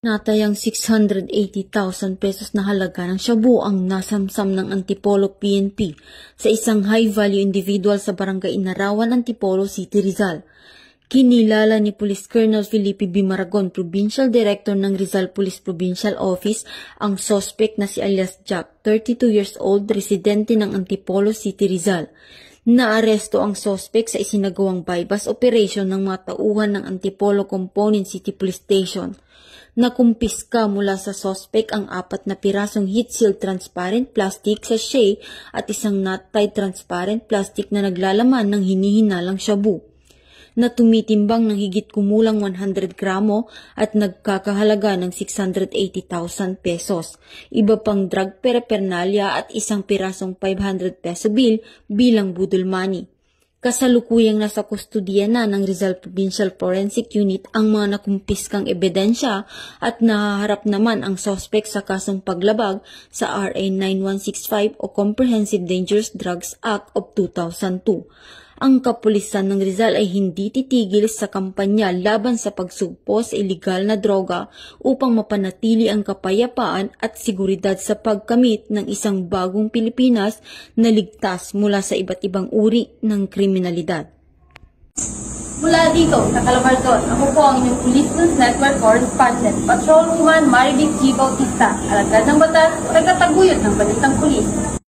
Natayang 680,000 pesos na halaga ng shabu ang nasamsam ng Antipolo PNP sa isang high-value individual sa barangay Inarawan, Antipolo City, Rizal. Kinilala ni Police Colonel Felipe B. Maragon, Provincial Director ng Rizal Police Provincial Office, ang suspect na si alias Jack, 32 years old, residente ng Antipolo City, Rizal. Naaresto ang sospek sa isinagawang bypass operation ng mga tauhan ng Antipolo Component City Police Station. Nakumpiska mula sa sospek ang apat na pirasong heat seal transparent plastic sachet at isang nut-tied transparent plastic na naglalaman ng hinihinalang shabu na tumitimbang ng higit kumulang 100 gramo at nagkakahalaga ng 680,000 pesos. Iba pang drug perpernalya at isang pirasong 500 peso bill bilang budol money. Kasalukuyang nasa kustudiya na ng Rizal Provincial Forensic Unit ang mga nakumpiskang ebidensya at nahaharap naman ang sospek sa kasong paglabag sa RA 9165 o Comprehensive Dangerous Drugs Act of 2002 ang kapulisan ng Rizal ay hindi titigil sa kampanya laban sa pagsugpo sa ilegal na droga upang mapanatili ang kapayapaan at seguridad sa pagkamit ng isang bagong Pilipinas na ligtas mula sa iba't ibang uri ng kriminalidad. Mula dito sa Calamarton, ako po ang inyong Police News Network Correspondent, Patrolwoman Maribig G. Bautista, alagad ng batas, tagataguyod ng balitang pulis.